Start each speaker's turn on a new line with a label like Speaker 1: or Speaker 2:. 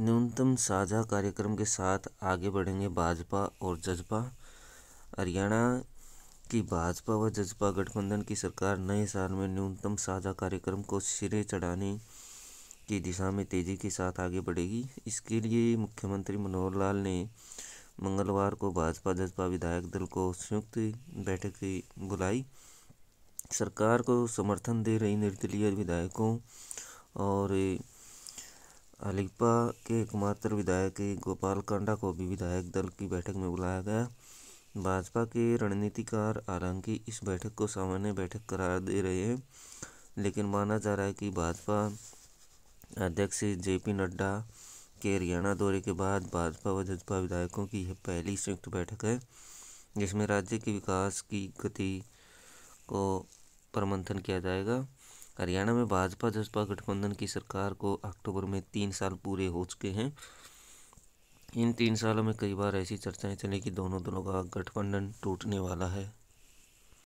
Speaker 1: न्यूनतम साझा कार्यक्रम के साथ आगे बढ़ेंगे भाजपा और जजपा हरियाणा की भाजपा व जजपा गठबंधन की सरकार नए साल में न्यूनतम साझा कार्यक्रम को सिरे चढ़ाने की दिशा में तेज़ी के साथ आगे बढ़ेगी इसके लिए मुख्यमंत्री मनोहर लाल ने मंगलवार को भाजपा जजपा विधायक दल को संयुक्त बैठक बुलाई सरकार को समर्थन दे रही निर्दलीय विधायकों और अलिपा के एकमात्र विधायक गोपाल कांडा को भी विधायक दल की बैठक में बुलाया गया भाजपा के रणनीतिकार हालांकि इस बैठक को सामान्य बैठक करार दे रहे हैं लेकिन माना जा रहा है कि भाजपा अध्यक्ष जे पी नड्डा के हरियाणा दौरे के बाद भाजपा व जजपा विधायकों की यह पहली संयुक्त बैठक है जिसमें राज्य के विकास की गति को प्रमंथन किया जाएगा हरियाणा में भाजपा जसपा गठबंधन की सरकार को अक्टूबर में तीन साल पूरे हो चुके हैं इन तीन सालों में कई बार ऐसी चर्चाएं चली कि दोनों दलों का गठबंधन टूटने वाला है